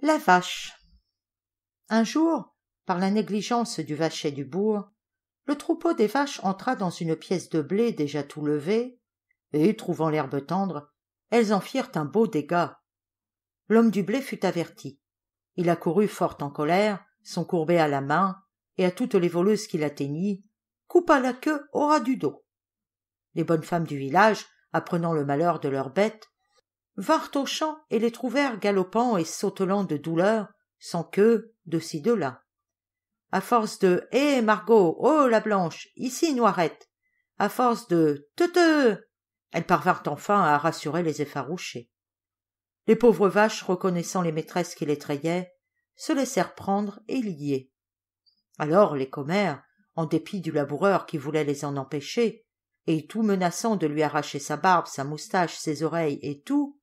La vache. Un jour, par la négligence du vachet du bourg, le troupeau des vaches entra dans une pièce de blé déjà tout levé, et, trouvant l'herbe tendre, elles en firent un beau dégât. L'homme du blé fut averti. Il accourut fort en colère, son courbet à la main, et à toutes les voleuses qu'il atteignit, coupa la queue au ras du dos. Les bonnes femmes du village, apprenant le malheur de leurs bêtes, vinrent aux champs et les trouvèrent galopant et sautelant de douleur, sans queue, de ci de là. À force de Hé, eh, Margot, oh la blanche, ici Noirette À force de Te-te elles parvinrent enfin à rassurer les effarouchés. Les pauvres vaches, reconnaissant les maîtresses qui les trayaient, se laissèrent prendre et lier. Alors les commères, en dépit du laboureur qui voulait les en empêcher, et tout menaçant de lui arracher sa barbe, sa moustache, ses oreilles et tout,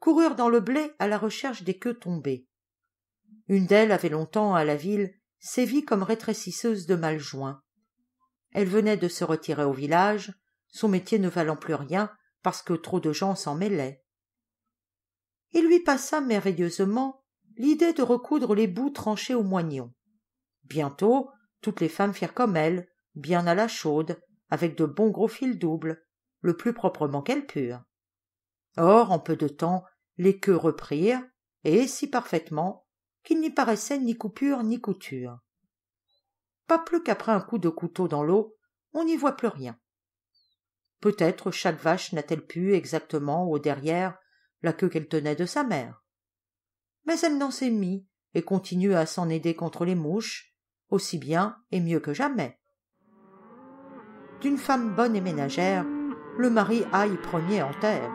coururent dans le blé à la recherche des queues tombées. Une d'elles avait longtemps, à la ville, sévi comme rétrécisseuse de joints. Elle venait de se retirer au village, son métier ne valant plus rien parce que trop de gens s'en mêlaient. Il lui passa merveilleusement l'idée de recoudre les bouts tranchés au moignon. Bientôt, toutes les femmes firent comme elle, bien à la chaude, avec de bons gros fils doubles, le plus proprement qu'elles purent or en peu de temps les queues reprirent et si parfaitement qu'il n'y paraissait ni coupure ni couture pas plus qu'après un coup de couteau dans l'eau on n'y voit plus rien peut-être chaque vache n'a-t-elle pu exactement au derrière la queue qu'elle tenait de sa mère mais elle n'en s'est mis et continue à s'en aider contre les mouches aussi bien et mieux que jamais d'une femme bonne et ménagère le mari aille premier en terre